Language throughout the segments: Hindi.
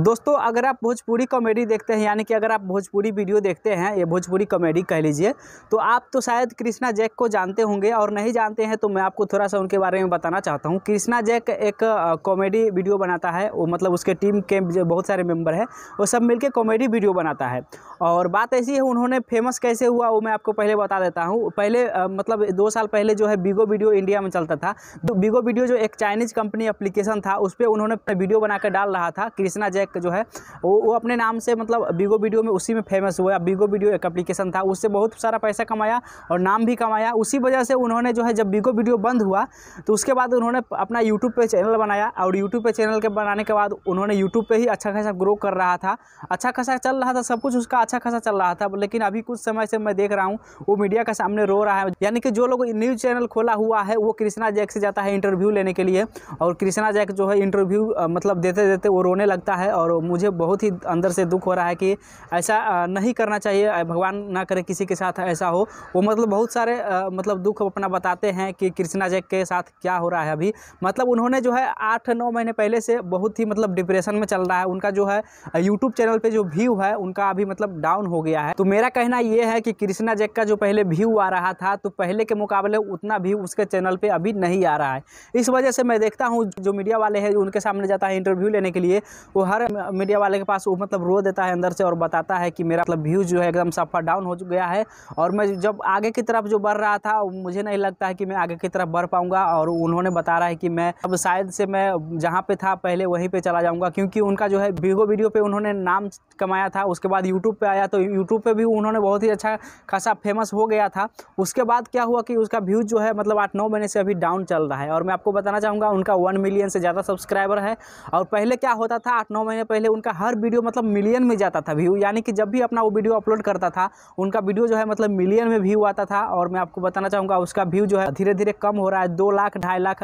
दोस्तों अगर आप भोजपुरी कॉमेडी देखते हैं यानी कि अगर आप भोजपुरी वीडियो देखते हैं ये भोजपुरी कॉमेडी कह लीजिए तो आप तो शायद कृष्णा जैक को जानते होंगे और नहीं जानते हैं तो मैं आपको थोड़ा सा उनके बारे में बताना चाहता हूँ कृष्णा जैक एक कॉमेडी वीडियो बनाता है वो मतलब उसके टीम के बहुत सारे मेम्बर हैं वो सब मिलकर कॉमेडी वीडियो बनाता है और बात ऐसी है उन्होंने फेमस कैसे हुआ वो मैं आपको पहले बता देता हूँ पहले मतलब दो साल पहले जो है बिगो वीडियो इंडिया में चलता था तो बिगो वीडियो जो एक चाइनीज़ कंपनी अप्लीकेशन था उस पर उन्होंने वीडियो बनाकर डाल रहा था कृष्णा जैक शेख जो है वो वो अपने नाम से मतलब बीगो वीडियो में उसी में फेमस हुआ बीगो वीडियो एक एप्लीकेशन था उससे बहुत सारा पैसा कमाया और नाम भी कमाया उसी वजह से उन्होंने जो है जब बीगो वीडियो बंद हुआ तो उसके बाद उन्होंने अपना यूट्यूब पर चैनल बनाया और यूट्यूब पर चैनल के बनाने के बाद उन्होंने यूट्यूब पर ही अच्छा खासा ग्रो कर रहा था अच्छा खासा चल रहा था सब कुछ उसका अच्छा खासा चल रहा था लेकिन अभी कुछ समय से मैं देख रहा हूँ वो मीडिया के सामने रो रहा है यानी कि जो लोग न्यूज़ चैनल खोला हुआ है वो कृष्णा जैक से जाता है इंटरव्यू लेने के लिए और कृष्णा जैक जो है इंटरव्यू मतलब देते देते वो रोने लगता है और मुझे बहुत ही अंदर से दुख हो रहा है कि ऐसा नहीं करना चाहिए भगवान ना करे किसी के साथ ऐसा हो वो मतलब बहुत सारे मतलब दुख अपना बताते हैं कि कृष्णा जय के साथ क्या हो रहा है अभी मतलब उन्होंने जो है आठ नौ महीने पहले से बहुत ही मतलब डिप्रेशन में चल रहा है उनका जो है यूट्यूब चैनल पर जो व्यू है उनका अभी मतलब डाउन हो गया है तो मेरा कहना ये है कि कृष्णा जैक का जो पहले व्यू आ रहा था तो पहले के मुकाबले उतना भी उसके चैनल पे अभी नहीं आ रहा है इस वजह से मैं देखता हूँ जो मीडिया वाले हैं उनके सामने जाता है इंटरव्यू लेने के लिए वो हर हर मीडिया वाले के पास वो मतलब रो देता है अंदर से और बताता है कि मेरा मतलब व्यू जो है एकदम सफा डाउन हो गया है और मैं जब आगे की तरफ जो बढ़ रहा था मुझे नहीं लगता है कि मैं आगे की तरफ बढ़ पाऊँगा और उन्होंने बता रहा है कि मैं अब शायद से मैं जहाँ पे था पहले वहीं पर चला जाऊँगा क्योंकि उनका जो है वीगो वीडियो पर उन्होंने नाम कमाया था उसके बाद यूट्यूब पे आया तो यूट्यूब पर भी उन्होंने बहुत ही अच्छा खासा फेमस हो गया था उसके बाद क्या हुआ कि उसका व्यूज़ जो है मतलब आठ नौ महीने से अभी डाउन चल रहा है और मैं आपको बताना चाहूँगा उनका वन मिलियन से ज़्यादा सब्सक्राइबर है और पहले क्या होता था आठ नौ महीने पहले उनका हर वीडियो मतलब मिलियन में जाता था व्यू यानी कि जब भी अपना वो वीडियो अपलोड करता था उनका वीडियो जो है मतलब मिलियन में व्यू आता था और मैं आपको बताना चाहूँगा उसका व्यू जो है धीरे धीरे कम हो रहा है दो लाख ढाई लाख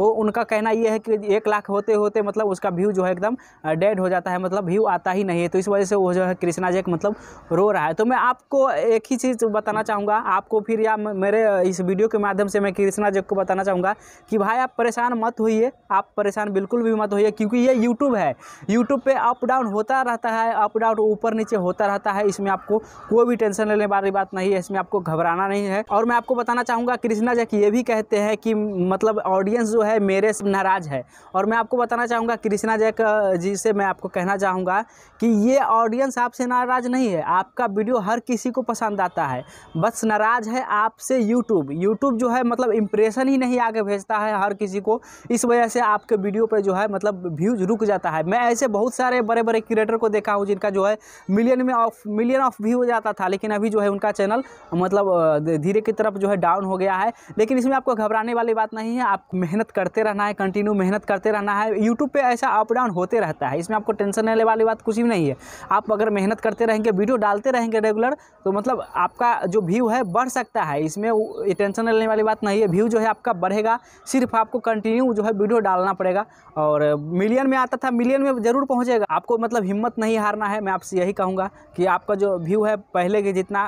वो उनका कहना ये है कि एक लाख होते होते मतलब उसका व्यू जो है एकदम डेड हो जाता है मतलब व्यू आता ही नहीं है तो इस वजह से वो जो है कृष्णा जैक मतलब रो रहा है तो मैं आपको एक ही चीज़ बताना चाहूँगा आपको फिर या मेरे इस वीडियो के माध्यम से मैं कृष्णा जैक को बताना चाहूँगा कि भाई आप परेशान मत होइए आप परेशान बिल्कुल भी मत होइए क्योंकि ये यूट्यूब है यूट्यूब पे अप डाउन होता रहता है अप डाउन ऊपर नीचे होता रहता है इसमें आपको कोई भी टेंशन लेने वाली बात नहीं है इसमें आपको घबराना नहीं है और मैं आपको बताना चाहूँगा कृष्णा जैक ये भी कहते हैं कि मतलब ऑडियंस जो है मेरे से नाराज़ है और मैं आपको बताना चाहूँगा कृष्णा जैक जी से मैं आपको कहना चाहूँगा कि ये ऑडियंस आपसे नाराज़ नहीं है आपका वीडियो हर किसी को पसंद आता है बस नाराज़ है आपसे यूट्यूब यूट्यूब जो है मतलब इम्प्रेशन ही नहीं आगे भेजता है हर किसी को इस वजह से आपके वीडियो पर जो है मतलब व्यूज़ रुक जाता है मैं ऐसे बहुत सारे बड़े बड़े क्रिएटर को देखा हूँ जिनका जो है मिलियन में ऑफ मिलियन ऑफ व्यू हो जाता था लेकिन अभी जो है उनका चैनल मतलब धीरे की तरफ जो है डाउन हो गया है लेकिन इसमें आपको घबराने वाली बात नहीं है आप मेहनत करते रहना है कंटिन्यू मेहनत करते रहना है यूट्यूब पर ऐसा अप डाउन होते रहता है इसमें आपको टेंशन लेने वाली बात कुछ भी नहीं है आप अगर मेहनत करते रहेंगे वीडियो डालते रहेंगे रेगुलर तो मतलब आपका जो व्यू है बढ़ सकता है इसमें टेंशन लेने वाली बात नहीं है व्यू जो है आपका बढ़ेगा सिर्फ आपको कंटिन्यू जो है वीडियो डालना पड़ेगा और मिलियन में आता था मिलियन में जरूर पहुँचेगा आपको मतलब हिम्मत नहीं हारना है मैं आपसे यही कहूँगा कि आपका जो व्यू है पहले के जितना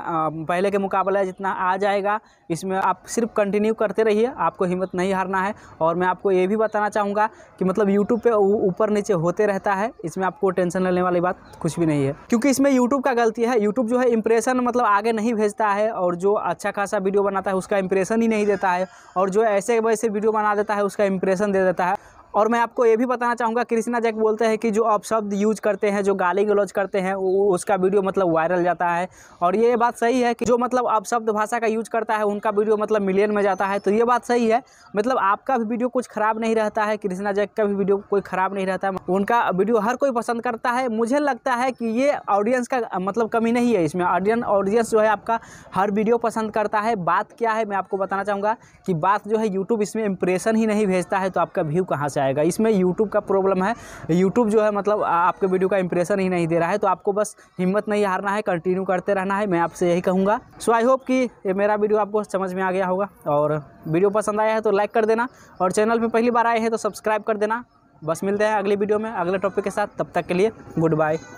पहले के मुकाबला जितना आ जाएगा इसमें आप सिर्फ कंटिन्यू करते रहिए आपको हिम्मत नहीं हारना है और मैं आपको ये भी बताना चाहूँगा कि मतलब यूट्यूब पर ऊपर नीचे होते रहता है इसमें आपको टेंशन लेने वाली बात कुछ भी नहीं है क्योंकि इसमें यूट्यूब का गलती है यूट्यूब जो है इंप्रेशन मतलब आगे नहीं भेजता है और जो अच्छा खासा वीडियो बनाता है उसका इंप्रेशन ही नहीं देता है और जो ऐसे वैसे वीडियो बना देता है उसका इंप्रेशन दे देता है और मैं आपको ये भी बताना चाहूँगा कृष्णा जैक बोलते हैं कि जो आप शब्द यूज करते हैं जो गाली गलौज करते हैं उसका वीडियो मतलब वायरल जाता है और ये बात सही है कि जो मतलब आप शब्द भाषा का यूज करता है उनका वीडियो मतलब मिलियन में जाता है तो ये बात सही है मतलब आपका भी वीडियो कुछ ख़राब नहीं रहता है कृष्णा जैक का भी वीडियो कोई ख़राब नहीं रहता है उनका वीडियो हर कोई पसंद करता है मुझे लगता है कि ये ऑडियंस का मतलब कमी नहीं है इसमें ऑडियंस ऑडियंस जो है आपका हर वीडियो पसंद करता है बात क्या है मैं आपको बताना चाहूँगा कि बात जो है यूट्यूब इसमें इंप्रेशन ही नहीं भेजता है तो आपका व्यू कहाँ से आएगा आएगा इसमें यूट्यूब का प्रॉब्लम है यूट्यूब जो है मतलब आपके वीडियो का इंप्रेशन ही नहीं दे रहा है तो आपको बस हिम्मत नहीं हारना है कंटिन्यू करते रहना है मैं आपसे यही कहूँगा सो आई होप कि मेरा वीडियो आपको समझ में आ गया होगा और वीडियो पसंद आया है तो लाइक कर देना और चैनल पर पहली बार आए हैं तो सब्सक्राइब कर देना बस मिलते हैं अगले वीडियो में अगले टॉपिक के साथ तब तक के लिए गुड बाय